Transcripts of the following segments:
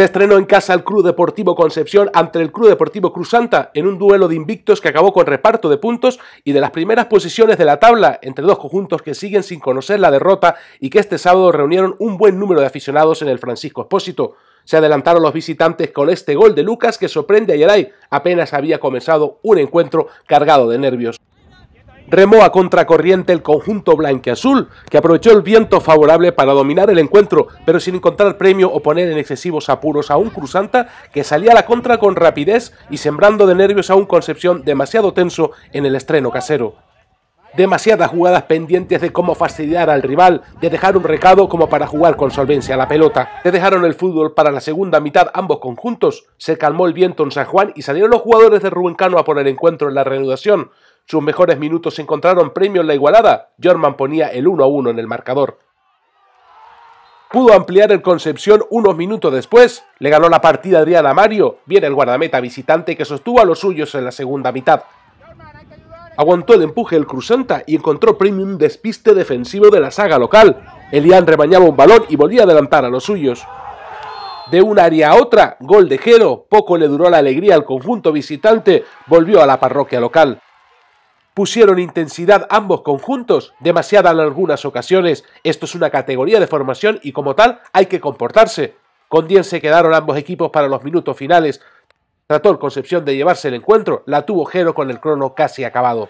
Se estrenó en casa el Club Deportivo Concepción ante el Club Deportivo Cruz Santa en un duelo de invictos que acabó con reparto de puntos y de las primeras posiciones de la tabla entre dos conjuntos que siguen sin conocer la derrota y que este sábado reunieron un buen número de aficionados en el Francisco Espósito. Se adelantaron los visitantes con este gol de Lucas que sorprende a Yeray. Apenas había comenzado un encuentro cargado de nervios remó a contracorriente el conjunto blanqueazul, que aprovechó el viento favorable para dominar el encuentro, pero sin encontrar premio o poner en excesivos apuros a un Cruzanta que salía a la contra con rapidez y sembrando de nervios a un Concepción demasiado tenso en el estreno casero demasiadas jugadas pendientes de cómo fastidiar al rival, de dejar un recado como para jugar con solvencia la pelota. Se dejaron el fútbol para la segunda mitad ambos conjuntos, se calmó el viento en San Juan y salieron los jugadores de Rubén Cano a poner encuentro en la reanudación. Sus mejores minutos encontraron premio en la igualada, Jorman ponía el 1 a 1 en el marcador. Pudo ampliar el Concepción unos minutos después, le ganó la partida Adrián Mario, viene el guardameta visitante que sostuvo a los suyos en la segunda mitad aguantó el empuje del Cruzanta y encontró premium despiste defensivo de la saga local. Elian rebañaba un balón y volvía a adelantar a los suyos. De un área a otra, gol de Jero, poco le duró la alegría al conjunto visitante, volvió a la parroquia local. Pusieron intensidad ambos conjuntos, demasiada en algunas ocasiones. Esto es una categoría de formación y como tal hay que comportarse. Con 10 se quedaron ambos equipos para los minutos finales, Trató el Concepción de llevarse el encuentro, la tuvo Jero con el crono casi acabado.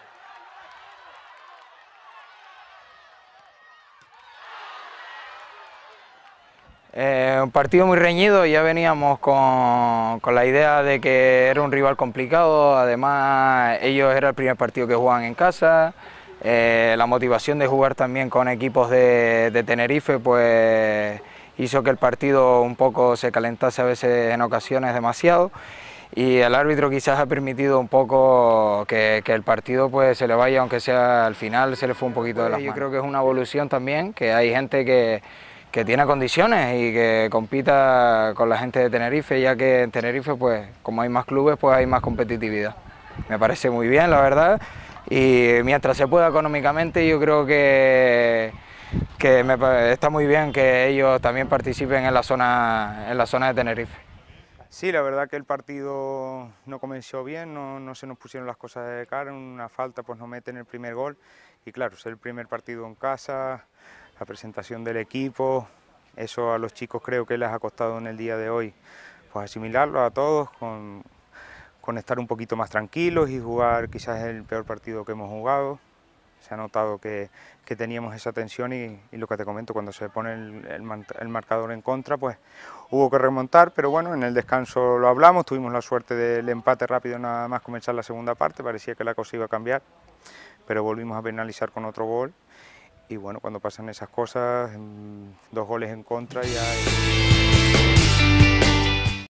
Eh, un partido muy reñido, ya veníamos con, la idea de que era un rival complicado, además ellos era el primer partido que jugaban en casa, eh, la motivación de jugar también con equipos de, de, Tenerife pues hizo que el partido un poco se calentase a veces en ocasiones demasiado y el árbitro quizás ha permitido un poco que, el partido pues se le vaya, aunque sea al final se le fue un poquito de la pues, manos. Yo creo que es una evolución también, que hay gente que, que tiene condiciones y que compita con la gente de Tenerife, ya que en Tenerife pues como hay más clubes pues hay más competitividad. Me parece muy bien la verdad y mientras se pueda económicamente yo creo que que está muy bien que ellos también participen en la zona en la zona de Tenerife. Sí, la verdad que el partido no comenzó bien, no, se nos pusieron las cosas de cara, una falta pues nos meten el primer gol y claro, ser el primer partido en casa, la presentación del equipo, eso a los chicos creo que les ha costado en el día de hoy pues asimilarlo a todos, con, estar un poquito más tranquilos y jugar quizás el peor partido que hemos jugado. Se ha notado que, teníamos esa tensión y, lo que te comento, cuando se pone el marcador en contra, pues hubo que remontar, pero bueno, en el descanso lo hablamos, tuvimos la suerte del empate rápido nada más comenzar la segunda parte, parecía que la cosa iba a cambiar, pero volvimos a penalizar con otro gol y bueno, cuando pasan esas cosas, mm, dos goles en contra ya...